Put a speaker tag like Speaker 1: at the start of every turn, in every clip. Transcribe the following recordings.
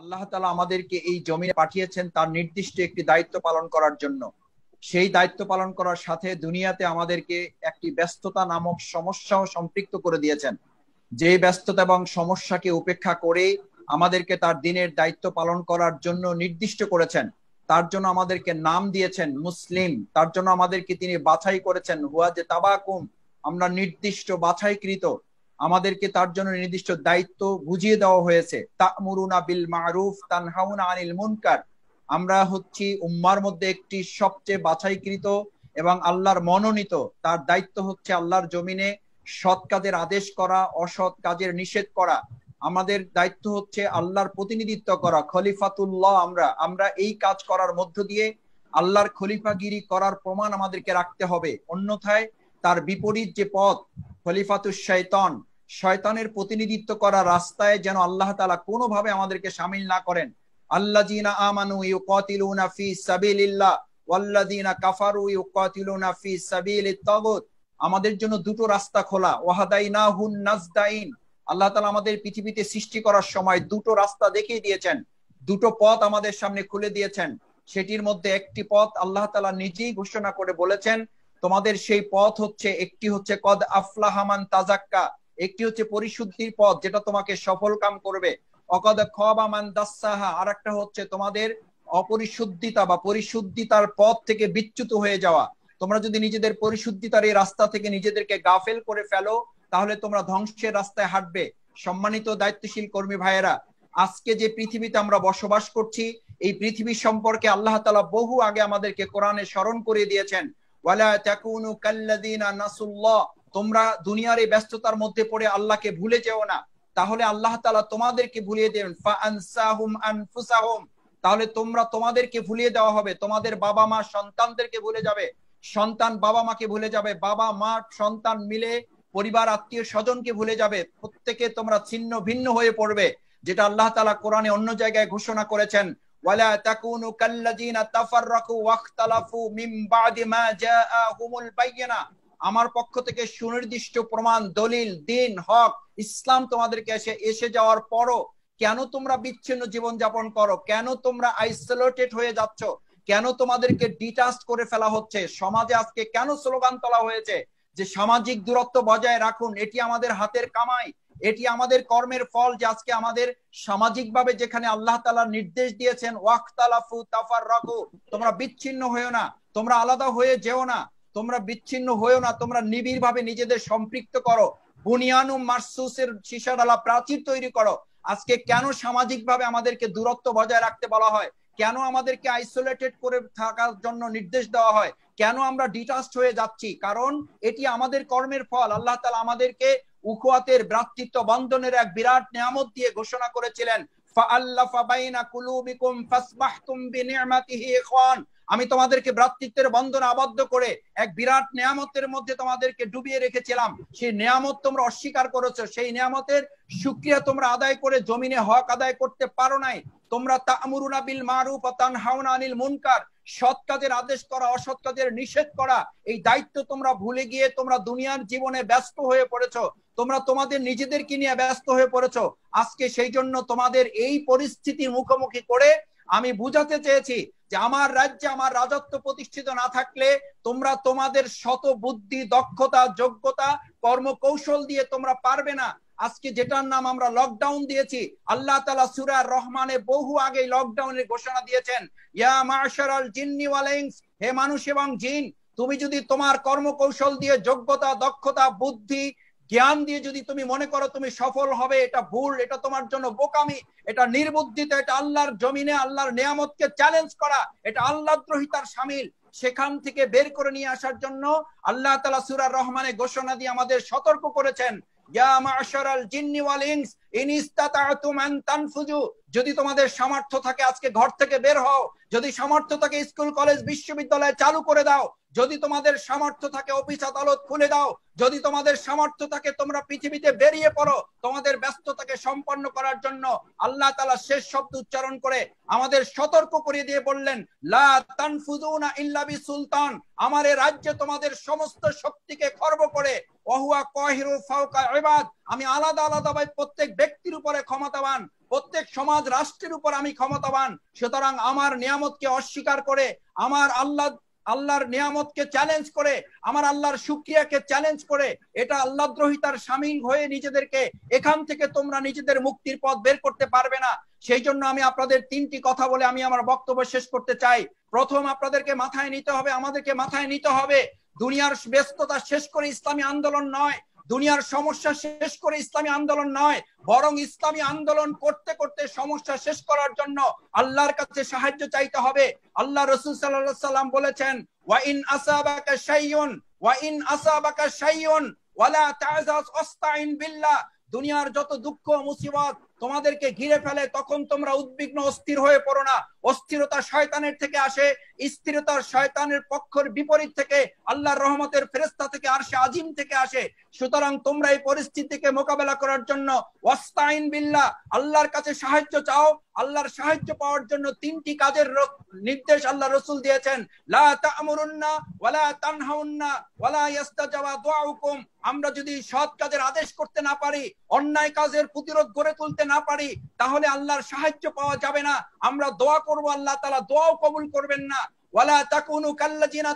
Speaker 1: আল্লাহ তালা আমাদেরকে এই জমিনে পাঠিয়েছেন তার নির্দিষ্ট একটি দায়িত্ব পালন করার জন্য সেই দায়িত্ব পালন করার সাথে দুনিয়াতে আমাদেরকে একটি ব্যস্ততা নামক সমস্যাও সম্পৃক্ত করে দিয়েছেন যে ব্যস্ততা এবং সমস্যাকে উপেক্ষা করে আমাদেরকে তার দিনের দায়িত্ব পালন করার জন্য নির্দিষ্ট করেছেন তার জন্য আমাদেরকে নাম দিয়েছেন মুসলিম তার জন্য আমাদেরকে তিনি বাছাই করেছেন হুয়া যে তাবাকুম আমরা নির্দিষ্ট বাছাইকৃত আমাদেরকে তার জন্য নির্দিষ্ট দায়িত্ব বুঝিয়ে দেওয়া হয়েছে তামুরুনা বিল মারুফ আনিল মুনকার আমরা হচ্ছি উম্মার মধ্যে একটি সবচেয়ে বাছাইকৃত এবং আল্লাহর মনোনীত তার দায়িত্ব হচ্ছে আল্লাহর জমিনে সৎ কাজের আদেশ করা অসৎ কাজের নিষেধ করা আমাদের দায়িত্ব হচ্ছে আল্লাহর প্রতিনিধিত্ব করা খলিফাতুল্লাহ আমরা আমরা এই কাজ করার মধ্য দিয়ে আল্লাহর খলিফাগিরি করার প্রমাণ আমাদেরকে রাখতে হবে অন্যথায় তার বিপরীত যে পথ খলিফাতুস শৈতন শয়তানের প্রতিনিধিত্ব করা রাস্তায় যেন আল্লাহ তালা কোনোভাবে আমাদেরকে সামিল না করেন আল্লাহ জিনা আমানু ফি সাবিলিল্লাহ ওয়াল্লাযিনা কাফারু ফি সাবিলিত তাগুত আমাদের জন্য দুটো রাস্তা খোলা ওয়াহাদাইনাহুন নাজদাইন আল্লাহ তালা আমাদের পৃথিবীতে সৃষ্টি করার সময় দুটো রাস্তা দেখিয়ে দিয়েছেন দুটো পথ আমাদের সামনে খুলে দিয়েছেন সেটির মধ্যে একটি পথ আল্লাহ তালা নিজেই ঘোষণা করে বলেছেন তোমাদের সেই পথ হচ্ছে একটি হচ্ছে কদ আফলাহামান তাজাক্কা একটি হচ্ছে পরিশুদ্ধির পথ যেটা তোমাকে সফল কাম করবে অকদ খবামান দাসাহা আর একটা হচ্ছে তোমাদের অপরিশুদ্ধিতা বা পরিশুদ্ধিতার পথ থেকে বিচ্যুত হয়ে যাওয়া তোমরা যদি নিজেদের পরিশুদ্ধিতার এই রাস্তা থেকে নিজেদেরকে গাফেল করে ফেলো তাহলে তোমরা ধ্বংসের রাস্তায় হাঁটবে সম্মানিত দায়িত্বশীল কর্মী ভাইয়েরা আজকে যে পৃথিবীতে আমরা বসবাস করছি এই পৃথিবী সম্পর্কে আল্লাহ তালা বহু আগে আমাদেরকে কোরআনে স্মরণ করে দিয়েছেন তোমরা দুনিয়ার এই ব্যস্ততার মধ্যে পড়ে আল্লাহকে ভুলে যেও না তাহলে আল্লাহ তালা তোমাদেরকে ভুলিয়ে দেবেন তাহলে তোমরা তোমাদেরকে ভুলিয়ে দেওয়া হবে তোমাদের বাবা মা সন্তানদেরকে ভুলে যাবে সন্তান বাবা মাকে ভুলে যাবে বাবা মা সন্তান মিলে পরিবার আত্মীয় স্বজনকে ভুলে যাবে প্রত্যেকে তোমরা ছিন্ন ভিন্ন হয়ে পড়বে যেটা আল্লাহ তালা কোরআনে অন্য জায়গায় ঘোষণা করেছেন ওয়ালা তাকুনু কাল্লাযিনা তাফাররাকু ওয়াখতালাফু মিন বাদি মা জাআহুমুল বাইয়িনা আমার পক্ষ থেকে সুনির্দিষ্ট প্রমাণ দলিল দিন হক ইসলাম তোমাদেরকে এসে এসে যাওয়ার পরও কেন তোমরা বিচ্ছিন্ন জীবন যাপন করো কেন তোমরা আইসোলেটেড হয়ে যাচ্ছ কেন তোমাদেরকে ডিটাস্ট করে ফেলা হচ্ছে সমাজে আজকে কেন স্লোগান তোলা হয়েছে যে সামাজিক দূরত্ব বজায় রাখুন এটি আমাদের হাতের কামাই এটি আমাদের কর্মের ফল যে আজকে আমাদের সামাজিক ভাবে যেখানে আল্লাহ তালা নির্দেশ দিয়েছেন ওয়াক্তালাফু তাফার রাখো তোমরা বিচ্ছিন্ন হয়েও না তোমরা আলাদা হয়ে যেও না তোমরা বিচ্ছিন্ন হয়েও না তোমরা নিবিড় ভাবে নিজেদের সম্পৃক্ত করো বুনিয়ানু মার্সুসের সীসাডালা প্রাচীর তৈরি করো আজকে কেন সামাজিক ভাবে আমাদেরকে দূরত্ব বজায় রাখতে বলা হয় কেন আমাদেরকে আইসোলেটেড করে থাকার জন্য নির্দেশ দেওয়া হয় কেন আমরা ডিটাস্ট হয়ে যাচ্ছি কারণ এটি আমাদের কর্মের ফল আল্লাহ তালা আমাদেরকে উকুয়াতের ভ্রাতৃত্ব বন্ধনের এক বিরাট নিয়ামত দিয়ে ঘোষণা করেছিলেন আমি তোমাদেরকে ভ্রাতৃত্বের বন্ধন আবদ্ধ করে এক বিরাট নিয়ামতের মধ্যে তোমাদেরকে ডুবিয়ে রেখেছিলাম সেই নিয়ামত তোমরা অস্বীকার করেছো সেই নিয়ামতের সুক্রিয়া তোমরা আদায় করে জমিনে হক আদায় করতে পারো নাই তোমরা তামুরুনা বিল মারুফ তানহাউনা আনিল মুনকার সৎ কাজের আদেশ করা অসৎ কাজের নিষেধ করা এই দায়িত্ব তোমরা ভুলে গিয়ে তোমরা দুনিয়ার জীবনে ব্যস্ত হয়ে পড়েছ তোমরা তোমাদের নিজেদেরকে নিয়ে ব্যস্ত হয়ে পড়েছ আজকে সেই জন্য তোমাদের এই পরিস্থিতির মুখোমুখি করে আমি বুঝাতে চেয়েছি যে আমার রাজ্যে আমার রাজত্ব প্রতিষ্ঠিত না থাকলে তোমরা তোমাদের শত বুদ্ধি দক্ষতা যোগ্যতা কর্মকৌশল দিয়ে তোমরা পারবে না আজকে যেটার নাম আমরা লকডাউন দিয়েছি আল্লাহ তালা সুরা রহমানে বহু আগে লকডাউনের ঘোষণা দিয়েছেন ইয়া মার্শাল জিন্নি ওয়ালিংস হে মানুষ এবং জিন তুমি যদি তোমার কর্মকৌশল দিয়ে যোগ্যতা দক্ষতা বুদ্ধি জ্ঞান দিয়ে যদি তুমি মনে করো তুমি সফল হবে এটা ভুল এটা তোমার জন্য বোকামি এটা নির্বুদ্ধিত এটা আল্লাহর জমিনে আল্লাহর নিয়ামতকে চ্যালেঞ্জ করা এটা আল্লাহ দ্রোহিতার সামিল সেখান থেকে বের করে নিয়ে আসার জন্য আল্লাহ তালা সুরার রহমানে ঘোষণা দিয়ে আমাদের সতর্ক করেছেন يا معشر الجن والإنس যদি তোমাদের সামর্থ্য থাকে আজকে ঘর থেকে বের হও যদি সামর্থ্য থাকে স্কুল কলেজ বিশ্ববিদ্যালয় চালু করে দাও যদি তোমাদের সামর্থ্য থাকে অফিস আদালত খুলে দাও যদি তোমাদের সামর্থ্য থাকে তোমরা পৃথিবীতে বেরিয়ে পড়ো তোমাদের ব্যস্ততাকে সম্পন্ন করার জন্য আল্লাহ তালা শেষ শব্দ উচ্চারণ করে আমাদের সতর্ক করে দিয়ে বললেন লা তানফুজুনা ইল্লাবি সুলতান আমার রাজ্যে তোমাদের সমস্ত শক্তিকে খর্ব করে অহুয়া কহিরু ফাউকা ইবাদ আমি আলাদা আলাদা ভাই প্রত্যেক ব্যক্তির উপরে ক্ষমতাবান প্রত্যেক সমাজ রাষ্ট্রের উপর আমি ক্ষমতাবান সুতরাং আমার নিয়ামতকে অস্বীকার করে আমার আল্লাহ আল্লাহর নিয়ামতকে চ্যালেঞ্জ করে আমার আল্লাহর সুক্রিয়াকে চ্যালেঞ্জ করে এটা আল্লাহ দ্রোহিতার সামিল হয়ে নিজেদেরকে এখান থেকে তোমরা নিজেদের মুক্তির পথ বের করতে পারবে না সেই জন্য আমি আপনাদের তিনটি কথা বলে আমি আমার বক্তব্য শেষ করতে চাই প্রথম আপনাদেরকে মাথায় নিতে হবে আমাদেরকে মাথায় নিতে হবে দুনিয়ার ব্যস্ততা শেষ করে ইসলামী আন্দোলন নয় দুনিয়ার সমস্যা শেষ করে ইসলামী আন্দোলন নয় বরং ইসলামী আন্দোলন করতে করতে সমস্যা শেষ করার জন্য আল্লাহর কাছে সাহায্য চাইতে হবে আল্লাহ রসুল সাল্লাহ সাল্লাম বলেছেন ওয়াইন আসাবাকা শাইয়ুন ওয়াইন আসাবাকা শাইয়ুন ওয়ালা তাজাস অস্তাইন বিল্লাহ দুনিয়ার যত দুঃখ মুসিবত তোমাদেরকে ঘিরে ফেলে তখন তোমরা উদ্বিগ্ন অস্থির হয়ে পড়ো না অস্থিরতা শয়তানের থেকে আসে স্থিরতার শয়তানের পক্ষের বিপরীত থেকে আল্লাহর রহমতের ফেরেস্তা থেকে আসে আজিম থেকে আসে সুতরাং তোমরা এই পরিস্থিতিকে মোকাবেলা করার জন্য ওয়াস্তাইন বিল্লাহ আল্লাহর কাছে সাহায্য চাও আল্লাহর সাহায্য পাওয়ার জন্য তিনটি কাজের নির্দেশ আল্লাহ রসুল দিয়েছেন লা তা'মুরুন্না ওয়ালা তানহাউন্না ওয়ালা ইস্তাজাবা দুআউকুম আমরা যদি সৎ কাজের আদেশ করতে না পারি অন্যায় কাজের প্রতিরোধ গড়ে তুলতে না না পারি তাহলে আল্লাহর সাহায্য পাওয়া যাবে না আমরা দোয়া করব আল্লাহ তালা দোয়াও কবুল করবেন না ওয়ালা তাকুনু কাল্লাজিনা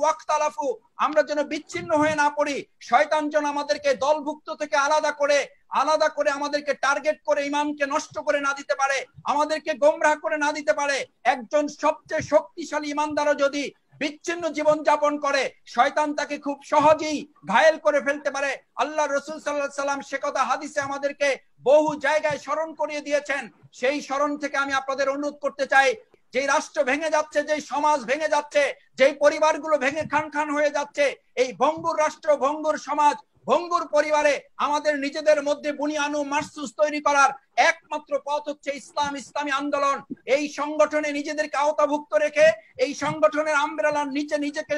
Speaker 1: ওয়াক্তালাফু আমরা যেন বিচ্ছিন্ন হয়ে না পড়ি শয়তান যেন আমাদেরকে দলভুক্ত থেকে আলাদা করে আলাদা করে আমাদেরকে টার্গেট করে ইমামকে নষ্ট করে না দিতে পারে আমাদেরকে গোমরাহ করে না দিতে পারে একজন সবচেয়ে শক্তিশালী ইমানদারও যদি বিচ্ছিন্ন জীবন যাপন করে শয়তান তাকে খুব সহজেই ঘায়েল করে ফেলতে পারে আল্লাহ রসুল সাল্লাহ সাল্লাম সে কথা হাদিসে আমাদেরকে বহু জায়গায় স্মরণ করিয়ে দিয়েছেন সেই স্মরণ থেকে আমি আপনাদের অনুরোধ করতে চাই যে রাষ্ট্র ভেঙে যাচ্ছে যে সমাজ ভেঙে যাচ্ছে যে পরিবারগুলো ভেঙে খান খান হয়ে যাচ্ছে এই ভঙ্গুর রাষ্ট্র ভঙ্গুর সমাজ ভঙ্গুর পরিবারে আমাদের নিজেদের মধ্যে বুনিয়ানু মার্সুস তৈরি করার একমাত্র পথ হচ্ছে ইসলাম ইসলামী আন্দোলন এই সংগঠনে নিজেদেরকে আওতাভুক্ত রেখে এই সংগঠনের আমব্রেলার নিচে নিজেকে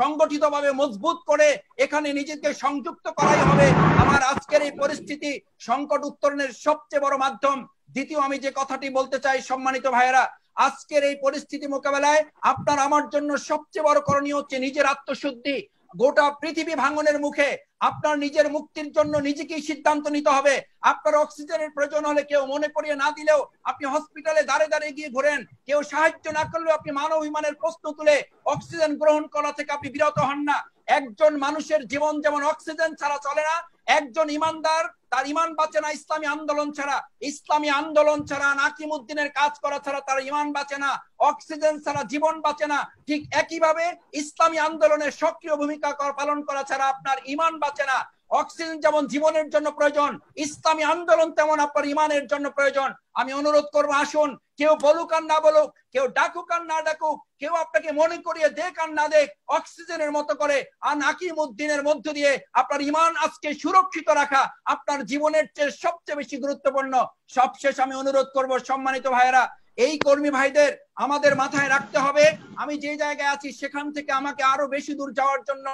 Speaker 1: সংগঠিত ভাবে মজবুত করে এখানে নিজেকে সংযুক্ত করাই হবে আমার আজকের এই পরিস্থিতি সংকট উত্তরণের সবচেয়ে বড় মাধ্যম দ্বিতীয় আমি যে কথাটি বলতে চাই সম্মানিত ভাইয়েরা আজকের এই পরিস্থিতি মোকাবেলায় আপনার আমার জন্য সবচেয়ে বড় করণীয় হচ্ছে নিজের আত্মশুদ্ধি গোটা পৃথিবী ভাঙনের মুখে আপনার নিজের মুক্তির জন্য নিজেকেই সিদ্ধান্ত নিতে হবে আপনার অক্সিজেনের প্রয়োজন হলে কেউ মনে করিয়ে না দিলেও আপনি হসপিটালে দাঁড়ে দাঁড়িয়ে গিয়ে ঘোরেন কেউ সাহায্য না করলেও আপনি মানব ইমানের প্রশ্ন তুলে অক্সিজেন গ্রহণ করা থেকে আপনি বিরত হন না একজন মানুষের জীবন যেমন অক্সিজেন ছাড়া চলে না একজন ইমানদার তার ইমান বাঁচে না ইসলামী আন্দোলন ছাড়া ইসলামী আন্দোলন ছাড়া নাকিম উদ্দিনের কাজ করা ছাড়া তার ইমান বাঁচে না অক্সিজেন ছাড়া জীবন বাঁচে না ঠিক একইভাবে ইসলামী আন্দোলনের সক্রিয় ভূমিকা পালন করা ছাড়া আপনার ইমান বাঁচে না অক্সিজেন যেমন জীবনের জন্য প্রয়োজন ইসলামী আন্দোলন তেমন আপনার ইমানের জন্য প্রয়োজন আমি অনুরোধ করবো আসুন কেউ বলুক আর না বলুক কেউ ডাকুক আর না ডাকুক কেউ আপনাকে মনে করিয়ে দেখ আর না দেখ অক্সিজেনের মতো করে আর নাকিম উদ্দিনের মধ্য দিয়ে আপনার ইমান আজকে সুরক্ষিত রাখা আপনার জীবনের চেয়ে সবচেয়ে বেশি গুরুত্বপূর্ণ সবশেষ আমি অনুরোধ করব সম্মানিত ভাইয়েরা এই কর্মী ভাইদের আমাদের মাথায় রাখতে হবে আমি যে জায়গায় আছি সেখান থেকে আমাকে আরো বেশি দূর যাওয়ার জন্য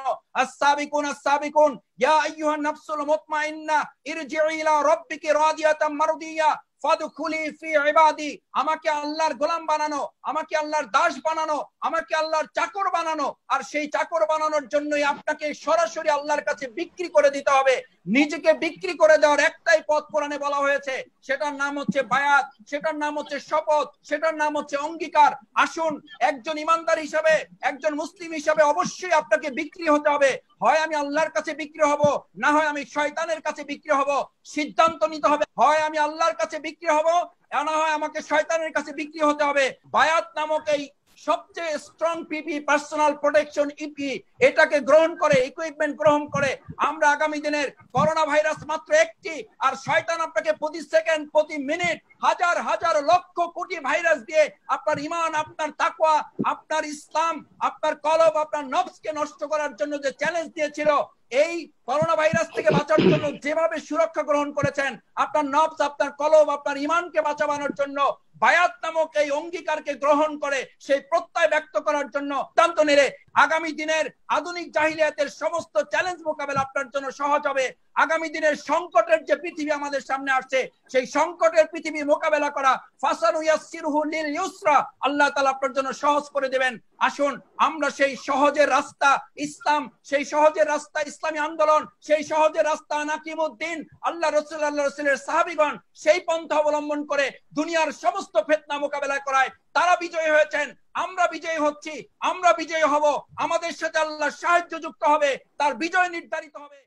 Speaker 1: আসাবিকুন আসাবিকুন ইয়া আইয়ুহান নাফসুল মুতমাইন্না ইরজিউ ইলা রাব্বিকি রাদিয়াতাম মারদিয়া আমাকে আল্লাহর গোলাম বানানো আমাকে আল্লাহর দাস বানানো আমাকে আল্লাহর চাকর বানানো আর সেই চাকর বানানোর জন্যই আপনাকে সরাসরি আল্লাহর কাছে বিক্রি করে দিতে হবে নিজেকে বিক্রি করে দেওয়ার একটাই পথ কোরআনে বলা হয়েছে সেটার নাম হচ্ছে বায়াত সেটার নাম হচ্ছে শপথ সেটার নাম হচ্ছে অঙ্গীকার আসুন একজন ইমানদার হিসাবে একজন মুসলিম হিসাবে অবশ্যই আপনাকে বিক্রি হতে হবে হয় আমি আল্লাহর কাছে বিক্রি হব না হয় আমি শয়তানের কাছে বিক্রি হব সিদ্ধান্ত নিতে হবে হয় আমি আল্লাহর কাছে বিক্রি হব না হয় আমাকে শয়তানের কাছে বিক্রি হতে হবে বায়াত নামক এই সবচেয়ে strong PP personal protection EP এটাকে গ্রহণ করে ইকুইপমেন্ট গ্রহণ করে আমরা আগামী দিনের করোনা ভাইরাস মাত্র একটি আর শয়তান আপনাকে প্রতি সেকেন্ড প্রতি মিনিট হাজার হাজার লক্ষ কোটি ভাইরাস দিয়ে আপনার ইমান আপনার তাকওয়া আপনার ইসলাম আপনার কলব আপনার নফসকে নষ্ট করার জন্য যে চ্যালেঞ্জ দিয়েছিল এই করোনা ভাইরাস থেকে বাঁচার জন্য যেভাবে সুরক্ষা গ্রহণ করেছেন আপনার নফস আপনার কলব আপনার ইমানকে বাঁচাবানোর জন্য বায়াত নামক এই অঙ্গীকারকে গ্রহণ করে সেই প্রত্যয় ব্যক্ত করার জন্য সিদ্ধান্ত নেড়ে আগামী দিনের আধুনিক জাহিলিয়াতের সমস্ত চ্যালেঞ্জ মোকাবেলা আপনার জন্য সহজ হবে আগামী দিনের সংকটের যে পৃথিবী আমাদের সামনে আসছে সেই সংকটের পৃথিবী মোকাবেলা করা ফাসানু ইয়াসসিরুহু লিল ইউসরা আল্লাহ তাআলা আপনার জন্য সহজ করে দেবেন আসুন আমরা সেই সহজের রাস্তা ইসলাম সেই সহজের রাস্তা ইসলামী আন্দোলন সেই সহজের রাস্তা নাকিমউদ্দিন আল্লাহ রাসূল আল্লাহ রাসূলের সাহাবীগণ সেই পন্থা অবলম্বন করে দুনিয়ার সমস্ত ফিতনা মোকাবেলা করায় তারা বিজয়ী হয়েছেন আমরা বিজয়ী হচ্ছি আমরা বিজয়ী হব আমাদের সাথে আল্লাহ সাহায্য যুক্ত হবে তার বিজয় নির্ধারিত হবে